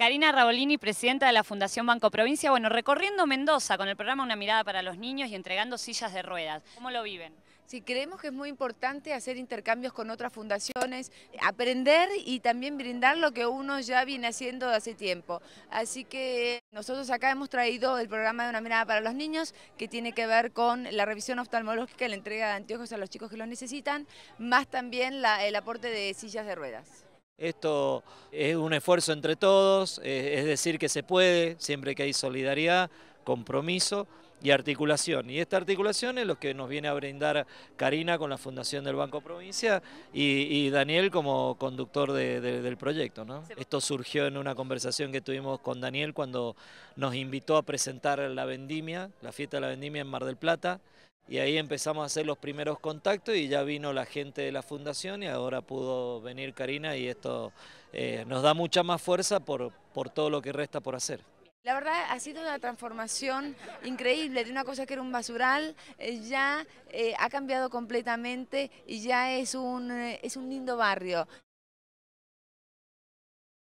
Karina Rabolini, presidenta de la Fundación Banco Provincia, bueno, recorriendo Mendoza con el programa Una mirada para los niños y entregando sillas de ruedas. ¿Cómo lo viven? Sí, creemos que es muy importante hacer intercambios con otras fundaciones, aprender y también brindar lo que uno ya viene haciendo de hace tiempo. Así que nosotros acá hemos traído el programa de una mirada para los niños, que tiene que ver con la revisión oftalmológica, la entrega de anteojos a los chicos que los necesitan, más también el aporte de sillas de ruedas. Esto es un esfuerzo entre todos, eh, es decir, que se puede, siempre que hay solidaridad, compromiso y articulación. Y esta articulación es lo que nos viene a brindar Karina con la Fundación del Banco Provincia y, Daniel como conductor del proyecto. Esto surgió en una conversación que tuvimos con Daniel cuando nos invitó a presentar la vendimia, la fiesta de la vendimia en Mar del Plata y ahí empezamos a hacer los primeros contactos y ya vino la gente de la fundación y ahora pudo venir Karina y esto eh, nos da mucha más fuerza por, por todo lo que resta por hacer. La verdad ha sido una transformación increíble, de una cosa que era un basural, eh, ya eh, ha cambiado completamente y ya es un, es un lindo barrio.